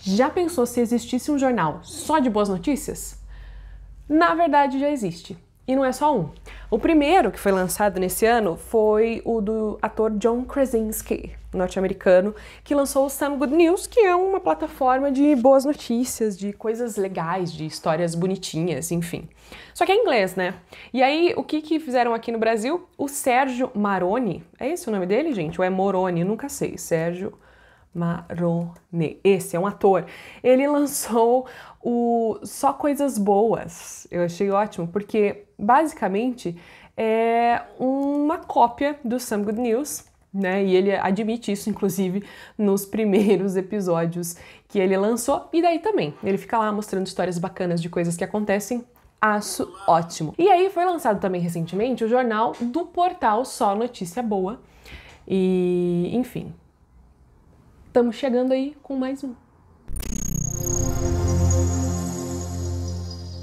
Já pensou se existisse um jornal só de boas notícias? Na verdade, já existe. E não é só um. O primeiro que foi lançado nesse ano foi o do ator John Krasinski, norte-americano, que lançou o Some Good News, que é uma plataforma de boas notícias, de coisas legais, de histórias bonitinhas, enfim. Só que é inglês, né? E aí, o que, que fizeram aqui no Brasil? O Sérgio Maroni, é esse o nome dele, gente? Ou é Moroni? Nunca sei. Sérgio Marone, esse é um ator, ele lançou o Só Coisas Boas. Eu achei ótimo, porque basicamente é uma cópia do Some Good News, né? E ele admite isso, inclusive, nos primeiros episódios que ele lançou. E daí também, ele fica lá mostrando histórias bacanas de coisas que acontecem. Acho ótimo. E aí foi lançado também recentemente o jornal do portal Só Notícia Boa. E, enfim, estamos chegando aí com mais um.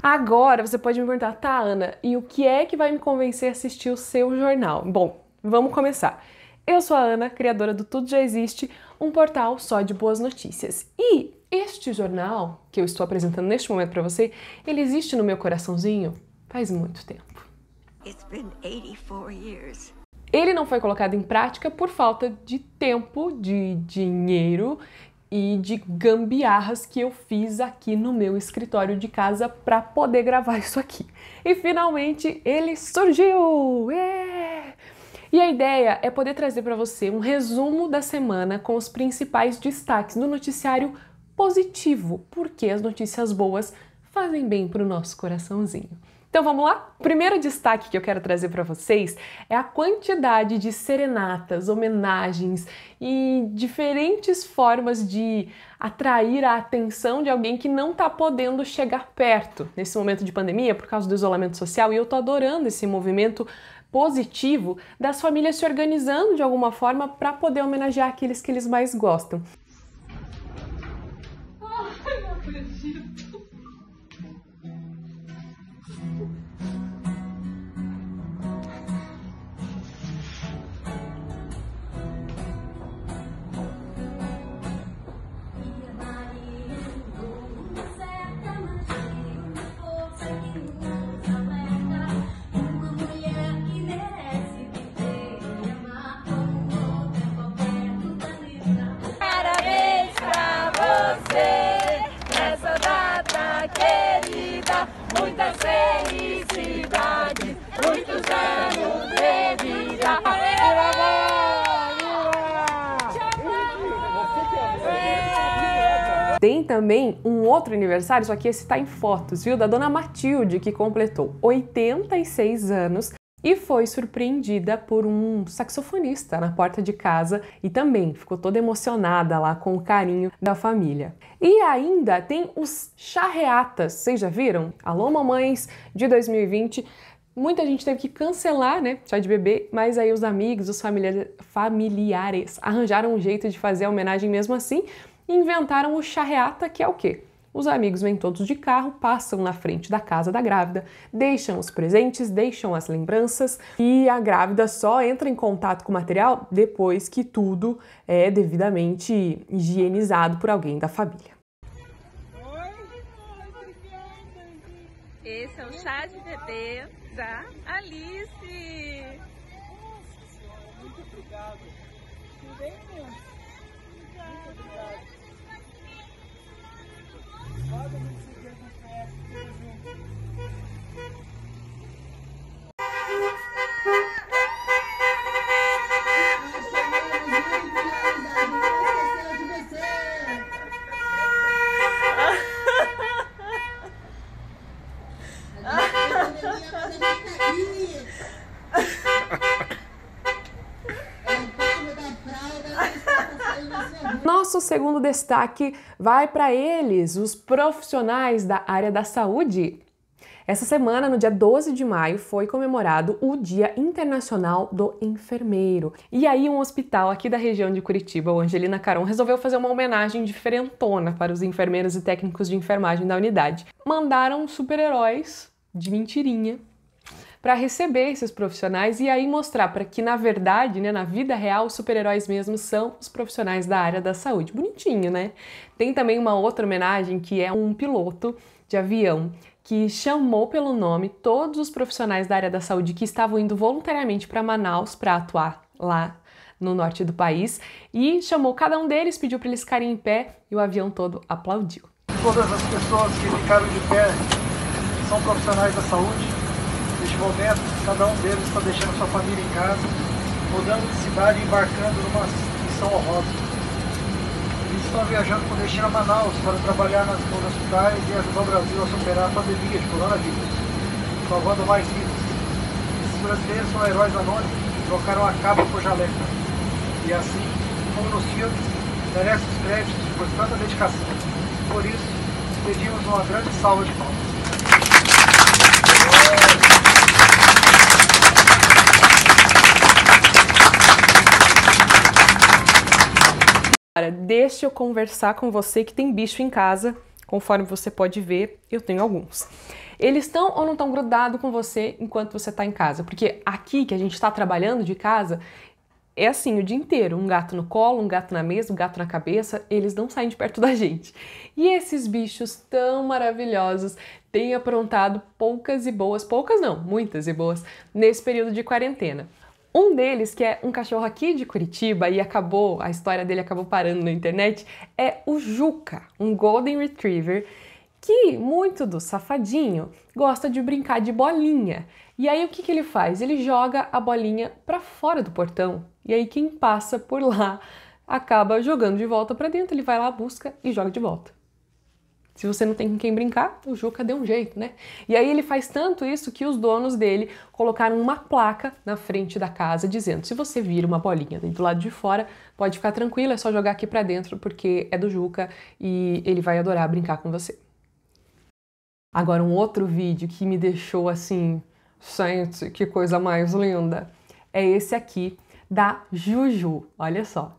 Agora você pode me perguntar, tá, Ana, e o que é que vai me convencer a assistir o seu jornal? Bom, vamos começar. Eu sou a Ana, criadora do Tudo Já Existe, um portal só de boas notícias. E este jornal que eu estou apresentando neste momento para você, ele existe no meu coraçãozinho faz muito tempo. It's been 84 years. Ele não foi colocado em prática por falta de tempo, de dinheiro e de gambiarras que eu fiz aqui no meu escritório de casa para poder gravar isso aqui. E finalmente ele surgiu! É! E a ideia é poder trazer para você um resumo da semana com os principais destaques no noticiário positivo, porque as notícias boas fazem bem para o nosso coraçãozinho. Então vamos lá? Primeiro destaque que eu quero trazer para vocês é a quantidade de serenatas, homenagens e diferentes formas de atrair a atenção de alguém que não está podendo chegar perto nesse momento de pandemia por causa do isolamento social. E eu estou adorando esse movimento positivo das famílias se organizando de alguma forma para poder homenagear aqueles que eles mais gostam. Tem também um outro aniversário, só que esse tá em fotos, viu? Da dona Matilde, que completou 86 anos e foi surpreendida por um saxofonista na porta de casa e também ficou toda emocionada lá com o carinho da família. E ainda tem os charreatas, vocês já viram? Alô mamães de 2020 Muita gente teve que cancelar, né, chá de bebê, mas aí os amigos, os familia familiares arranjaram um jeito de fazer a homenagem mesmo assim e inventaram o charreata, que é o quê? Os amigos vêm todos de carro, passam na frente da casa da grávida, deixam os presentes, deixam as lembranças e a grávida só entra em contato com o material depois que tudo é devidamente higienizado por alguém da família. Esse é o chá de bebê finalizar, Alice! muito obrigado. Tudo bem, meninas? Muito obrigado. Nosso segundo destaque vai para eles, os profissionais da área da saúde. Essa semana, no dia 12 de maio, foi comemorado o Dia Internacional do Enfermeiro. E aí, um hospital aqui da região de Curitiba, o Angelina Caron, resolveu fazer uma homenagem diferentona para os enfermeiros e técnicos de enfermagem da unidade. Mandaram super-heróis de mentirinha para receber esses profissionais e aí mostrar para que, na verdade, né, na vida real, os super-heróis mesmo são os profissionais da área da saúde. Bonitinho, né? Tem também uma outra homenagem que é um piloto de avião que chamou pelo nome todos os profissionais da área da saúde que estavam indo voluntariamente para Manaus para atuar lá no norte do país e chamou cada um deles, pediu para eles ficarem em pé e o avião todo aplaudiu. Todas as pessoas que ficaram de pé são profissionais da saúde momentos cada um deles está deixando sua família em casa, mudando de cidade e embarcando numa missão honrosa. Eles estão viajando com destino a Manaus para trabalhar nas, nos hospitais e ajudar o Brasil a superar a pandemia de coronavírus, salvando mais vidas. Esses brasileiros são heróis anônimos que trocaram a capa por jaleca. E assim, como nos filmes, merecem os créditos por tanta dedicação. Por isso, pedimos uma grande salva de palmas. Agora, deixa eu conversar com você que tem bicho em casa. Conforme você pode ver, eu tenho alguns. Eles estão ou não estão grudados com você enquanto você está em casa? Porque aqui que a gente está trabalhando de casa, é assim o dia inteiro: um gato no colo, um gato na mesa, um gato na cabeça, eles não saem de perto da gente. E esses bichos tão maravilhosos têm aprontado poucas e boas, poucas não, muitas e boas, nesse período de quarentena. Um deles, que é um cachorro aqui de Curitiba e acabou, a história dele acabou parando na internet, é o Juca, um Golden Retriever que muito do safadinho gosta de brincar de bolinha. E aí o que, que ele faz? Ele joga a bolinha para fora do portão. E aí quem passa por lá acaba jogando de volta para dentro, ele vai lá, busca e joga de volta. Se você não tem com quem brincar, o Juca deu um jeito, né? E aí ele faz tanto isso que os donos dele colocaram uma placa na frente da casa dizendo: se você vira uma bolinha do lado de fora, pode ficar tranquilo, é só jogar aqui para dentro porque é do Juca e ele vai adorar brincar com você. Agora um outro vídeo que me deixou assim, gente, que coisa mais linda, é esse aqui da Juju. Olha só.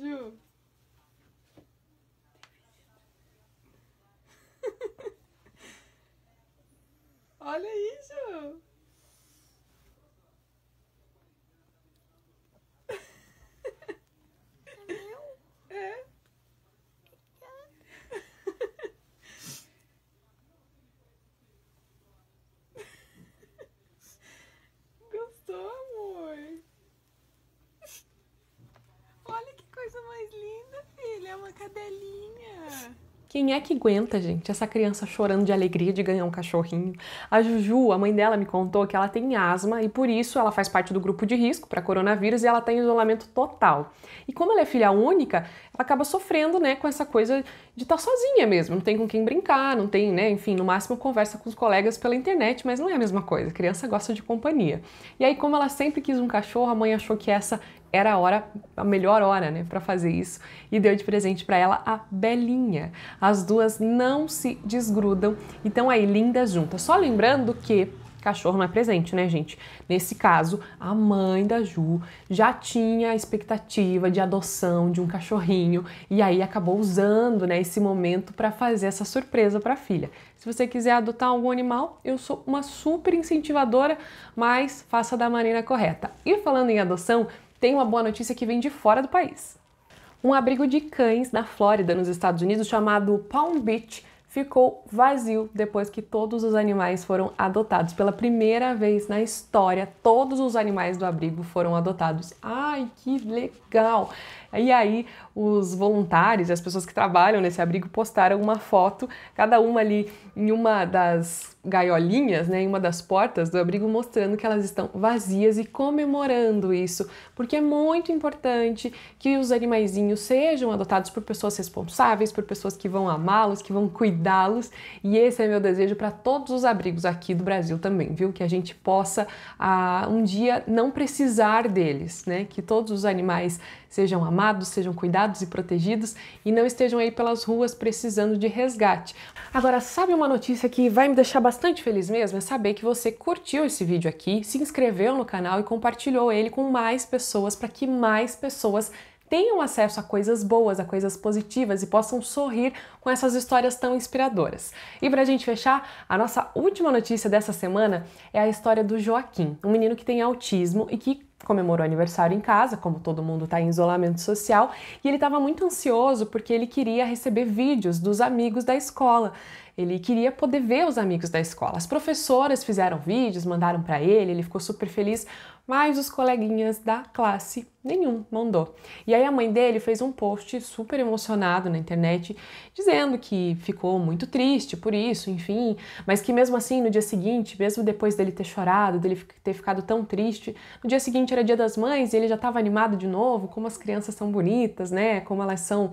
Ju. uma cadelinha. Quem é que aguenta, gente, essa criança chorando de alegria de ganhar um cachorrinho? A Juju, a mãe dela, me contou que ela tem asma e por isso ela faz parte do grupo de risco para coronavírus e ela tem tá em isolamento total. E como ela é filha única, ela acaba sofrendo, né, com essa coisa de estar tá sozinha mesmo, não tem com quem brincar, não tem, né, enfim, no máximo conversa com os colegas pela internet, mas não é a mesma coisa. A criança gosta de companhia. E aí, como ela sempre quis um cachorro, a mãe achou que essa era a hora, a melhor hora, né, para fazer isso, e deu de presente para ela a Belinha. As duas não se desgrudam e estão aí lindas juntas. Só lembrando que cachorro não é presente, né, gente? Nesse caso, a mãe da Ju já tinha a expectativa de adoção de um cachorrinho e aí acabou usando, né, esse momento para fazer essa surpresa para a filha. Se você quiser adotar algum animal, eu sou uma super incentivadora, mas faça da maneira correta. E falando em adoção, tem uma boa notícia que vem de fora do país. Um abrigo de cães na Flórida, nos Estados Unidos, chamado Palm Beach, ficou vazio depois que todos os animais foram adotados. Pela primeira vez na história, todos os animais do abrigo foram adotados. Ai, que legal! E aí, os voluntários, as pessoas que trabalham nesse abrigo postaram uma foto, cada uma ali em uma das gaiolinhas, né, em uma das portas do abrigo, mostrando que elas estão vazias e comemorando isso, porque é muito importante que os animaizinhos sejam adotados por pessoas responsáveis, por pessoas que vão amá-los, que vão cuidá-los, e esse é meu desejo para todos os abrigos aqui do Brasil também, viu? Que a gente possa ah, um dia não precisar deles, né? Que todos os animais sejam amados, sejam cuidados cuidados e protegidos e não estejam aí pelas ruas precisando de resgate. Agora, sabe uma notícia que vai me deixar bastante feliz mesmo? É saber que você curtiu esse vídeo aqui, se inscreveu no canal e compartilhou ele com mais pessoas para que mais pessoas tenham acesso a coisas boas, a coisas positivas e possam sorrir com essas histórias tão inspiradoras. E para a gente fechar, a nossa última notícia dessa semana é a história do Joaquim, um menino que tem autismo e que comemorou aniversário em casa, como todo mundo está em isolamento social, e ele estava muito ansioso porque ele queria receber vídeos dos amigos da escola. Ele queria poder ver os amigos da escola. As professoras fizeram vídeos, mandaram para ele, ele ficou super feliz, mas os coleguinhas da classe nenhum mandou. E aí a mãe dele fez um post super emocionado na internet, dizendo que ficou muito triste por isso, enfim, mas que mesmo assim no dia seguinte, mesmo depois dele ter chorado, dele ter ficado tão triste, no dia seguinte era dia das mães e ele já estava animado de novo, como as crianças são bonitas, né? Como elas são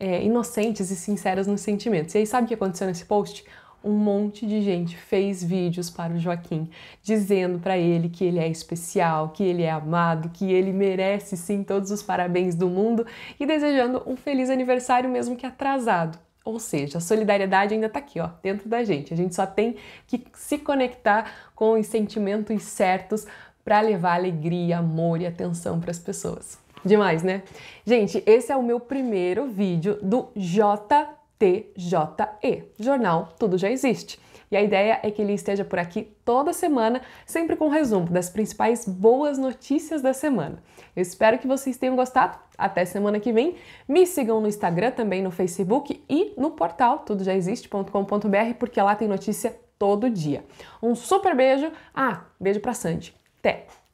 é, inocentes e sinceras nos sentimentos. E aí sabe o que aconteceu nesse post? um monte de gente fez vídeos para o Joaquim, dizendo para ele que ele é especial, que ele é amado, que ele merece sim todos os parabéns do mundo e desejando um feliz aniversário, mesmo que atrasado. Ou seja, a solidariedade ainda está aqui, ó, dentro da gente. A gente só tem que se conectar com os sentimentos certos para levar alegria, amor e atenção para as pessoas. Demais, né? Gente, esse é o meu primeiro vídeo do J TJE. Jornal Tudo Já Existe. E a ideia é que ele esteja por aqui toda semana, sempre com um resumo das principais boas notícias da semana. Eu espero que vocês tenham gostado. Até semana que vem. Me sigam no Instagram, também no Facebook e no portal tudojaexiste.com.br, porque lá tem notícia todo dia. Um super beijo. Ah, beijo pra Sandy. Até!